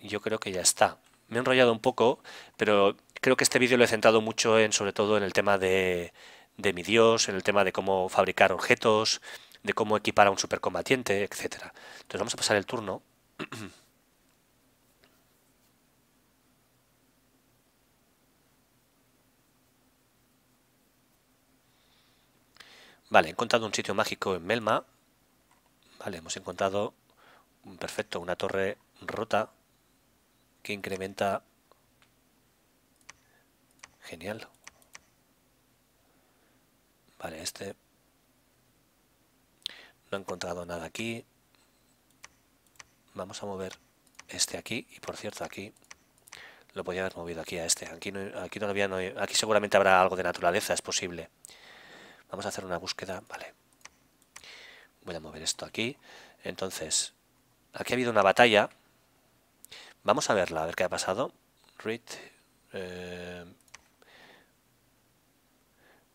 yo creo que ya está. Me he enrollado un poco, pero creo que este vídeo lo he centrado mucho en, sobre todo, en el tema de, de mi dios, en el tema de cómo fabricar objetos, de cómo equipar a un supercombatiente, etcétera. Entonces vamos a pasar el turno. Vale, he encontrado un sitio mágico en Melma. Vale, hemos encontrado perfecto, una torre rota que incrementa... Genial. Vale, este no he encontrado nada aquí vamos a mover este aquí y por cierto aquí lo podía haber movido aquí a este aquí aquí no aquí seguramente habrá algo de naturaleza es posible vamos a hacer una búsqueda vale voy a mover esto aquí entonces aquí ha habido una batalla vamos a verla a ver qué ha pasado read eh,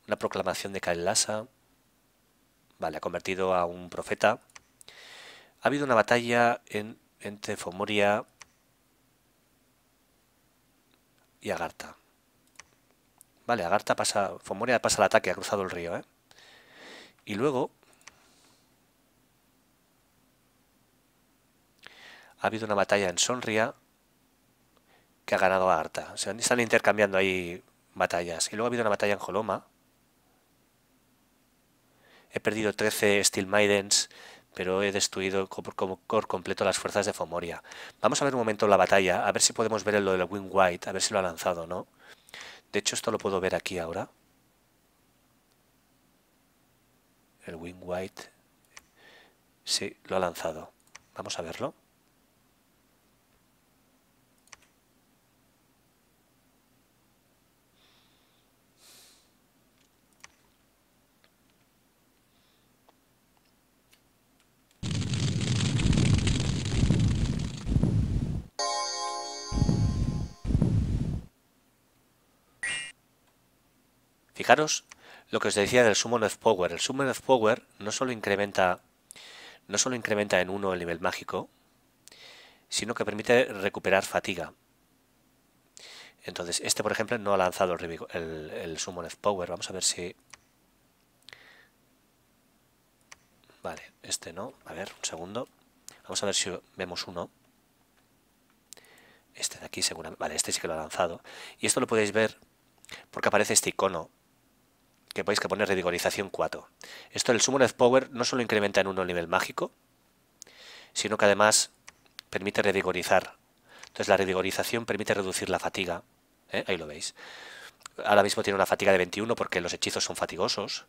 una proclamación de Kailasa Vale, ha convertido a un profeta. Ha habido una batalla en, entre Fomoria y Agartha. Vale, Agartha pasa... Fomoria pasa el ataque, ha cruzado el río, ¿eh? Y luego... Ha habido una batalla en Sonria que ha ganado Agartha. O sea, están intercambiando ahí batallas. Y luego ha habido una batalla en Joloma He perdido 13 Steel Maidens, pero he destruido por, completo las fuerzas de Fomoria. Vamos a ver un momento la batalla, a ver si podemos ver lo del Wing White, a ver si lo ha lanzado o no. De hecho, esto lo puedo ver aquí ahora. El Wing White. Sí, lo ha lanzado. Vamos a verlo. Fijaros lo que os decía del Summon of Power. El Summon of Power no solo incrementa, no solo incrementa en 1 el nivel mágico, sino que permite recuperar fatiga. Entonces, este por ejemplo no ha lanzado el, sumo el Power. Vamos a ver si... Vale, este no. A ver, un segundo. Vamos a ver si vemos uno este de aquí seguramente, vale, este sí que lo ha lanzado, y esto lo podéis ver porque aparece este icono que podéis que pone 4. Esto el Summoned Power no solo incrementa en uno el nivel mágico, sino que además permite redigorizar. Entonces la redigorización permite reducir la fatiga, ¿eh? ahí lo veis. Ahora mismo tiene una fatiga de 21 porque los hechizos son fatigosos.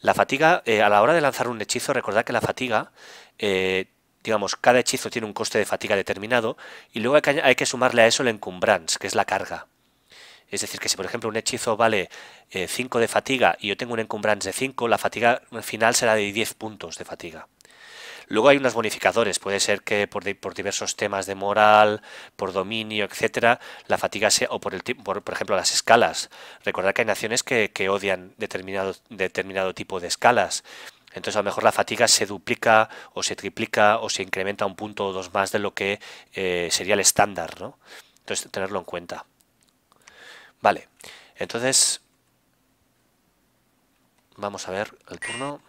La fatiga, eh, a la hora de lanzar un hechizo, recordad que la fatiga eh, digamos, cada hechizo tiene un coste de fatiga determinado y luego hay que, sumarle a eso el encumbrance, que es la carga. Es decir, que si por ejemplo un hechizo vale 5 eh, de fatiga y yo tengo un encumbrance de 5, la fatiga final será de 10 puntos de fatiga. Luego hay unos bonificadores, puede ser que por, por diversos temas de moral, por dominio, etcétera, la fatiga sea, o por, el, por ejemplo las escalas. Recordad que hay naciones que, odian determinado, determinado tipo de escalas entonces a lo mejor la fatiga se duplica o se triplica o se incrementa un punto o dos más de lo que eh, sería el estándar, ¿no? Entonces tenerlo en cuenta. Vale, entonces vamos a ver el turno.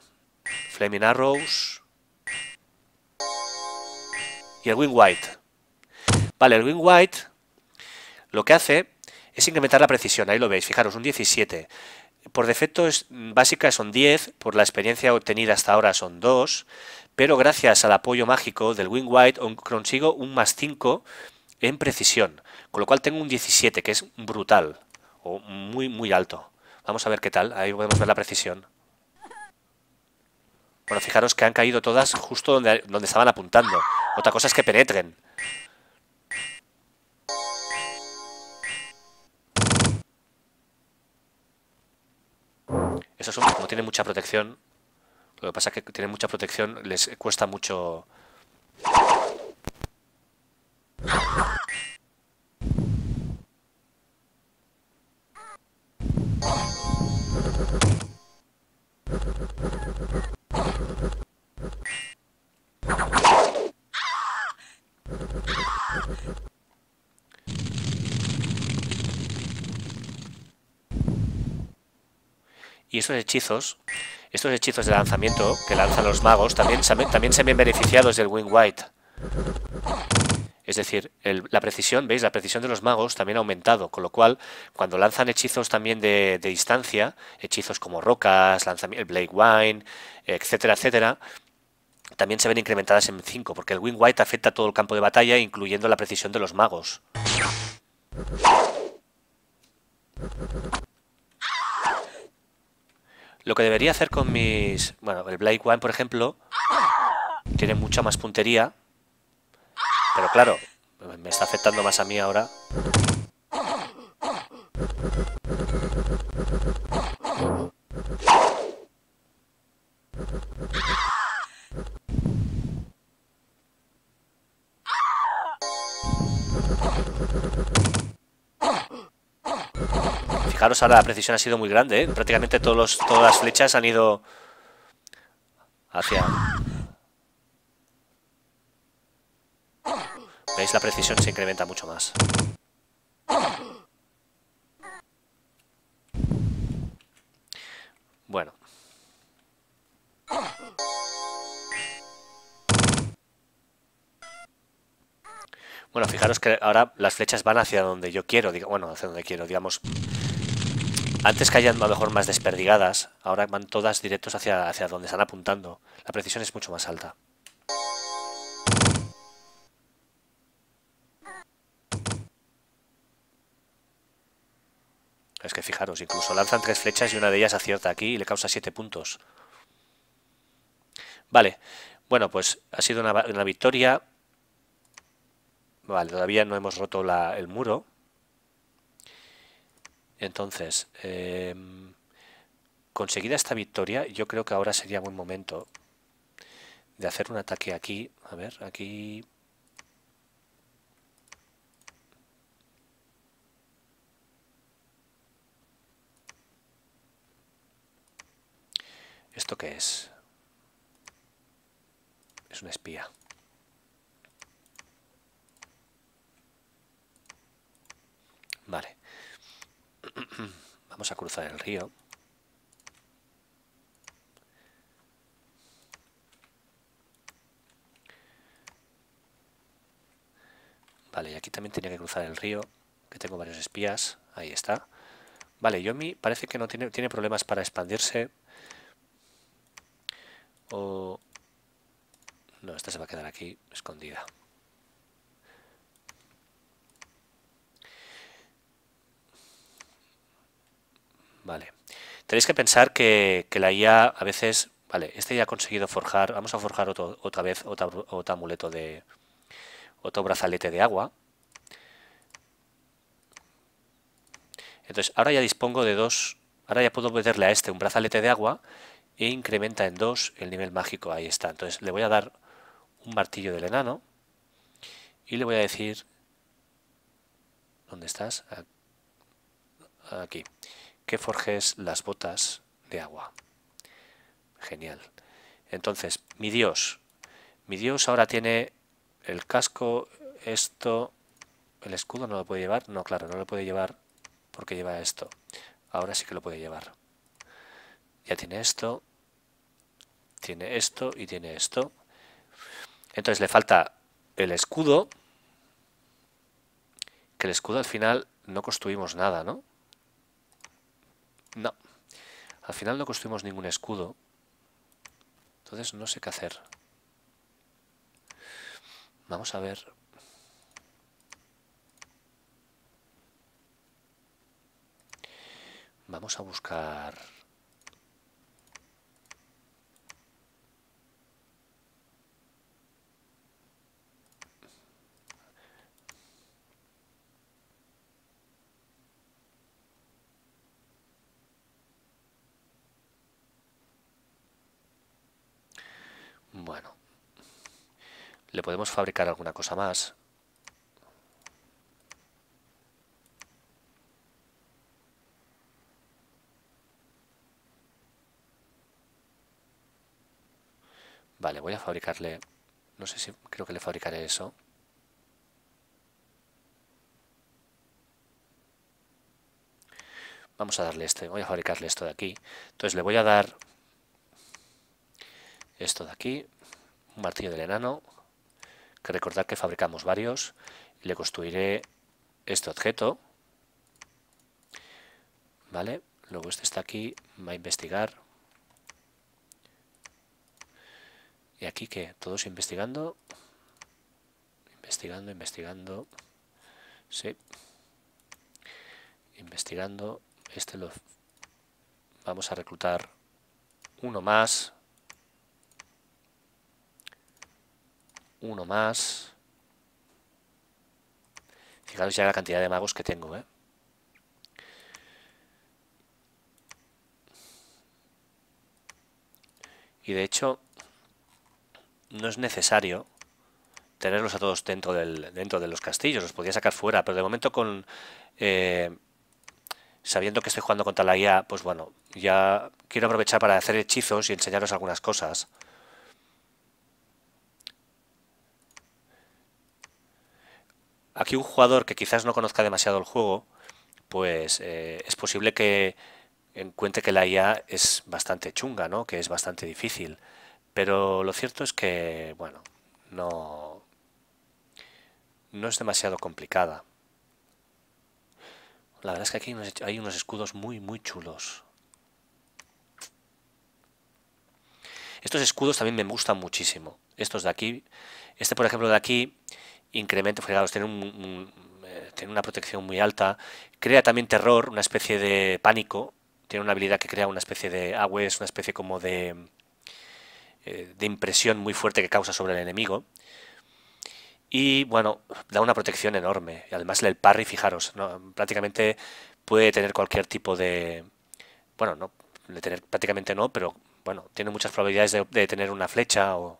Flaming Arrows. Y el Wing White. Vale, el Wing White lo que hace es incrementar la precisión. Ahí lo veis, fijaros, un 17 por defecto es, básicas son 10, por la experiencia obtenida hasta ahora son 2, pero gracias al apoyo mágico del Wing White consigo un más 5 en precisión, con lo cual tengo un 17, que es brutal, o muy, muy alto. Vamos a ver qué tal, ahí podemos ver la precisión. Bueno, fijaros que han caído todas justo donde, donde estaban apuntando. Otra cosa es que penetren. es son, como tienen mucha protección, lo que pasa es que tienen mucha protección, les cuesta mucho... Y estos hechizos, estos hechizos de lanzamiento que lanzan los magos, también, también se ven beneficiados del Wing White. Es decir, la precisión, ¿veis? La precisión de los magos también ha aumentado, con lo cual, cuando lanzan hechizos también de, distancia, hechizos como rocas, el Blade Wine, etcétera, etcétera, también se ven incrementadas en 5, porque el Wing White afecta a todo el campo de batalla, incluyendo la precisión de los magos. Lo que debería hacer con mis... Bueno, el Blake One, por ejemplo, tiene mucha más puntería. Pero claro, me está afectando más a mí ahora. Fijaros, ahora la precisión ha sido muy grande, ¿eh? Prácticamente todos todas las flechas han ido hacia... ¿Veis? La precisión se incrementa mucho más. Bueno. Bueno, fijaros que ahora las flechas van hacia donde yo quiero, bueno, hacia donde quiero, digamos, antes caían a lo mejor más desperdigadas, ahora van todas directos hacia, hacia donde están apuntando. La precisión es mucho más alta. Es que fijaros, incluso lanzan tres flechas y una de ellas acierta aquí y le causa siete puntos. Vale, bueno, pues ha sido una, victoria. Vale, todavía no hemos roto el muro. Entonces, em, conseguida esta victoria, yo creo que ahora sería buen momento de hacer un ataque aquí. A ver, aquí... ¿Esto qué es? Es una espía. Vale. Vamos a cruzar el río. Vale, y aquí también tenía que cruzar el río, que tengo varios espías. Ahí está. Vale, Yomi parece que no tiene, tiene problemas para expandirse. O... No, esta se va a quedar aquí, escondida. Vale. Tenéis que pensar que, la IA a veces... Vale, este ya ha conseguido forjar... Vamos a forjar otra vez otro, otro amuleto de... Otro brazalete de agua. Entonces, ahora ya dispongo de dos... Ahora ya puedo meterle a este un brazalete de agua e incrementa en dos el nivel mágico. Ahí está. Entonces, le voy a dar un martillo del enano y le voy a decir... ¿Dónde estás? Aquí que forjes las botas de agua. Genial. Entonces, mi Dios. Mi Dios ahora tiene el casco, esto, el escudo no lo puede llevar. No, claro, no lo puede llevar porque lleva esto. Ahora sí que lo puede llevar. Ya tiene esto, tiene esto y tiene esto. Entonces le falta el escudo, que el escudo al final no construimos nada, ¿no? No. Al final no construimos ningún escudo. Entonces no sé qué hacer. Vamos a ver. Vamos a buscar Bueno. Le podemos fabricar alguna cosa más. Vale, voy a fabricarle... No sé si creo que le fabricaré eso. Vamos a darle este. Voy a fabricarle esto de aquí. Entonces le voy a dar esto de aquí, un martillo del enano, que recordad que fabricamos varios, le construiré este objeto, ¿vale? Luego este está aquí, va a investigar. ¿Y aquí que ¿Todos investigando? Investigando, investigando. Sí. Investigando. Este lo... Vamos a reclutar uno más. Uno más. Fijaros ya la cantidad de magos que tengo, ¿eh? Y de hecho, no es necesario tenerlos a todos dentro, dentro de los castillos. Los podría sacar fuera, pero de momento con... Eh, sabiendo que estoy jugando contra la IA, pues bueno, ya quiero aprovechar para hacer hechizos y enseñaros algunas cosas. aquí un jugador que quizás no conozca demasiado el juego, pues eh, es posible que encuentre que la IA es bastante chunga, ¿no? Que es bastante difícil. Pero lo cierto es que, bueno, no, no es demasiado complicada. La verdad es que aquí hay unos escudos muy, muy chulos. Estos escudos también me gustan muchísimo. Estos de aquí. Este, por ejemplo, de aquí incremento, fijaros tiene, eh, una protección muy alta, crea también terror, una especie de pánico, tiene una habilidad que crea una especie de es una especie como de, eh, de impresión muy fuerte que causa sobre el enemigo. Y bueno, da una protección enorme. Además, el parry, fijaros, prácticamente puede tener cualquier tipo de. Bueno, no, de tener prácticamente no, pero bueno, tiene muchas probabilidades de tener una flecha o,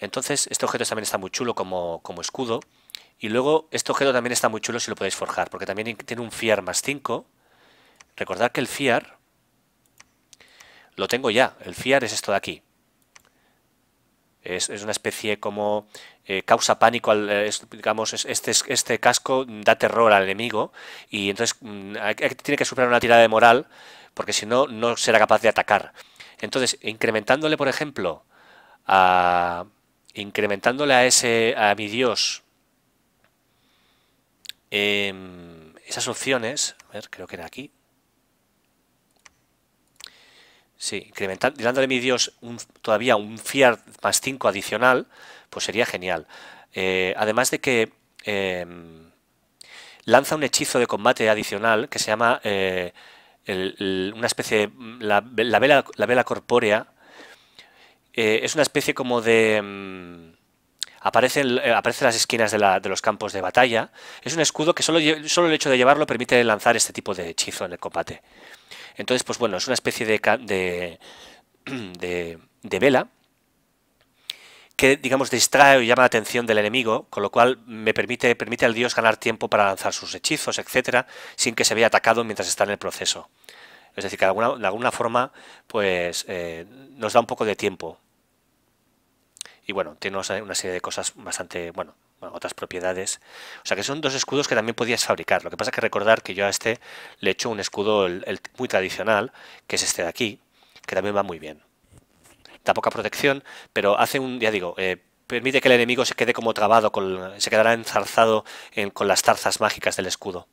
entonces, este objeto también está muy chulo como, escudo. Y luego, este objeto también está muy chulo si lo podéis forjar, porque también tiene un fiar más 5. Recordad que el fiar lo tengo ya. El fiar es esto de aquí. Es, una especie como eh, causa pánico, al, eh, digamos, este, este, casco da terror al enemigo y entonces mm, tiene que superar una tirada de moral porque si no, no será capaz de atacar. Entonces, incrementándole, por ejemplo, a, incrementándole a ese a mi Dios em, esas opciones, a ver, creo que era aquí. Sí, incrementando, a mi Dios todavía un fiat más 5 adicional, pues sería genial. Eh, además de que em, lanza un hechizo de combate adicional que se llama eh, una especie de, la, la vela corpórea, eh, es una especie como de... Mm, Aparece eh, aparecen, las esquinas de, los campos de batalla. Es un escudo que solo, el hecho de llevarlo permite lanzar este tipo de hechizo en el combate. Entonces, pues bueno, es una especie de, de, de, vela que, digamos, distrae o llama la atención del enemigo, con lo cual me permite, permite al dios ganar tiempo para lanzar sus hechizos, etcétera, sin que se vea atacado mientras está en el proceso. Es decir, que de alguna, forma, pues eh, nos da un poco de tiempo y bueno, tiene una serie de cosas bastante, bueno, otras propiedades. O sea que son dos escudos que también podías fabricar. Lo que pasa que recordar que yo a este le he hecho un escudo muy tradicional, que es este de aquí, que también va muy bien. Da poca protección, pero hace un, ya digo, eh, permite que el enemigo se quede como trabado, con, se quedará enzarzado con las tarzas mágicas del escudo.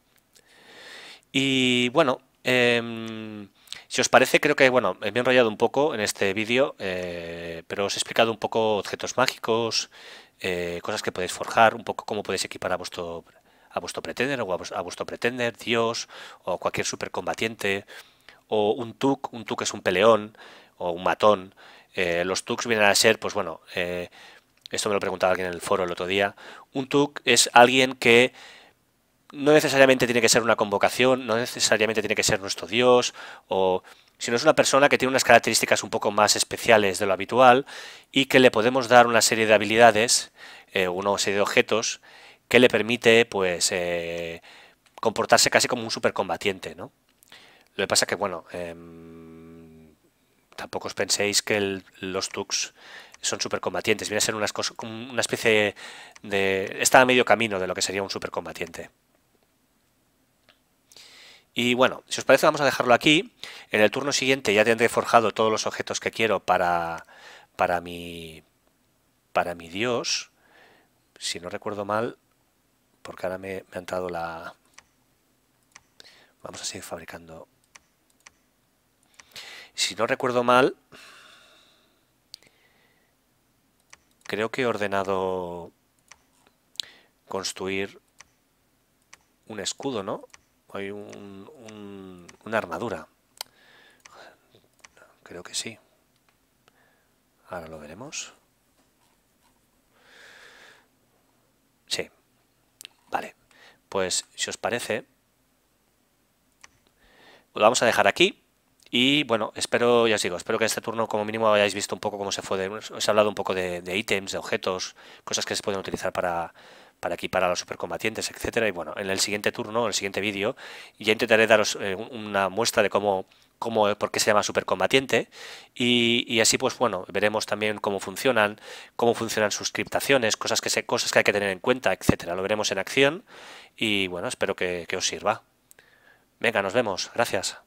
Y bueno, em, si os parece, creo que, bueno, me he enrollado un poco en este vídeo, eh, pero os he explicado un poco objetos mágicos, eh, cosas que podéis forjar, un poco cómo podéis equipar a vuestro, a vuestro pretender o a, vuestro pretender, dios, o cualquier supercombatiente, o un tuk, un tuk es un peleón, o un matón. Eh, los Tuk vienen a ser, pues bueno, esto me lo preguntaba alguien en el foro el otro día, un tuk es alguien que no necesariamente tiene que ser una convocación, no necesariamente tiene que ser nuestro Dios, o sino es una persona que tiene unas características un poco más especiales de lo habitual y que le podemos dar una serie de habilidades, eh, una serie de objetos que le permite pues eh, comportarse casi como un supercombatiente, ¿no? Lo que pasa que bueno, em, tampoco os penséis que los Tux son supercombatientes, viene a ser una especie de... está a medio camino de lo que sería un supercombatiente. Y bueno, si os parece vamos a dejarlo aquí. En el turno siguiente ya tendré forjado todos los objetos que quiero para, para, mi, para mi dios. Si no recuerdo mal, porque ahora me, me ha entrado la... Vamos a seguir fabricando. Si no recuerdo mal, creo que he ordenado construir un escudo, ¿no? Hay una armadura. Creo que sí. Ahora lo veremos. Sí. Vale. Pues si os parece, lo vamos a dejar aquí. Y bueno, espero, ya os digo, espero que este turno como mínimo hayáis visto un poco cómo se fue. os he hablado un poco de ítems, de objetos, cosas que se pueden utilizar para, para equipar a los supercombatientes, etcétera. Y bueno, en el siguiente turno, en el siguiente vídeo, ya intentaré daros eh, una muestra de cómo, cómo, por qué se llama supercombatiente. Y, y, así, pues bueno, veremos también cómo funcionan, cómo funcionan sus cosas que, se, cosas que hay que tener en cuenta, etcétera. Lo veremos en acción y bueno, espero que, que os sirva. Venga, nos vemos. Gracias.